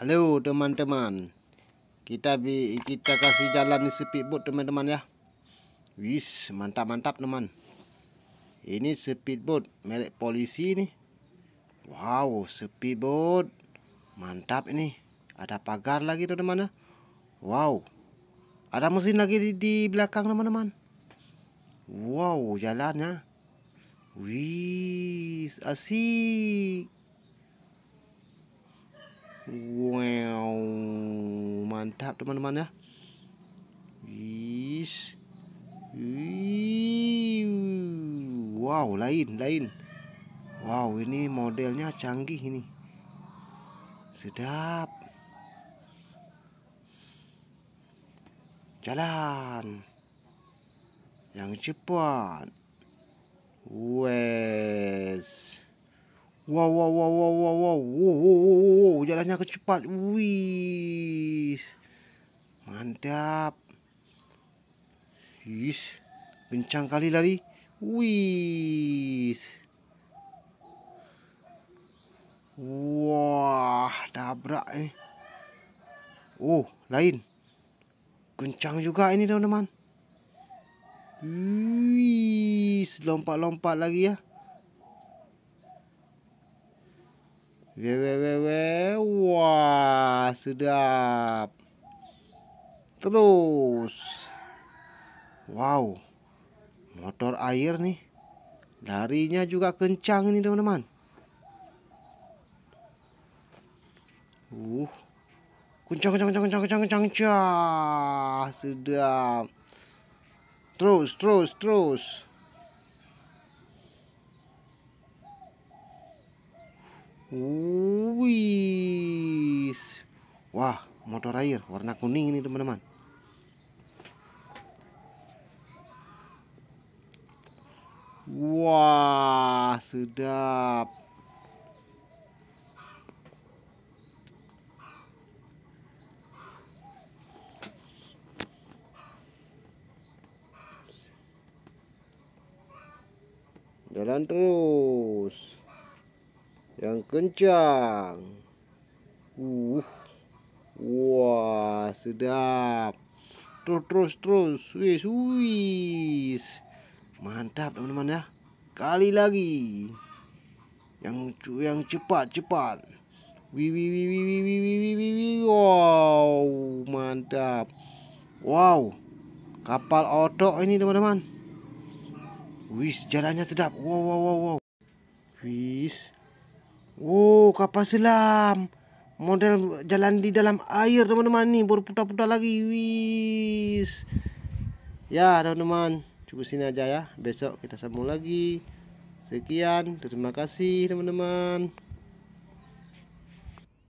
Halo teman-teman. Kita bi kita kasih jalan di speedboat teman-teman ya. Wis, mantap-mantap teman. Ini speedboat merek polisi nih. Wow, speedboat. Mantap ini. Ada pagar lagi teman teman ya. Wow. Ada mesin lagi di, di belakang teman-teman. Wow, jalannya. wis asik. Wow, mantap teman-teman ya. Wis. Wow, lain, lain. Wow, ini modelnya canggih ini. Sedap. Jalan. Yang cepat. Wes. Wow, wow, wow, wow, wow, wow, wow, wow, wow, wow. jalannya kecepat, cepat. Wih, mantap. Is, kencang kali lari. Wih. Wah, tabrak ini. Eh. Oh, lain. Kencang juga ini teman-teman. Wih, lompat-lompat lagi ya. Wewewewe, wah sedap. Terus, wow, motor air nih, Darinya juga kencang ini teman-teman. Uh, kencang kencang kencang kencang kencang kencang kencang, sedap. Terus, terus, terus. Wih. Wah, motor air warna kuning ini teman-teman. Wah, sedap. Jalan terus yang kencang uh wah sedap terus terus terus wis wis mantap teman-teman ya kali lagi yang yang cepat cepat wi wi wi wi wi wi wi wi wi wi wow mantap wow kapal otok ini teman-teman wis jalannya sedap wow wow wow wow wis Wow, oh, kapal selam. Model jalan di dalam air, teman-teman nih, putar putar lagi. Wis. Ya, teman-teman, cukup sini aja ya. Besok kita sambung lagi. Sekian, terima kasih, teman-teman.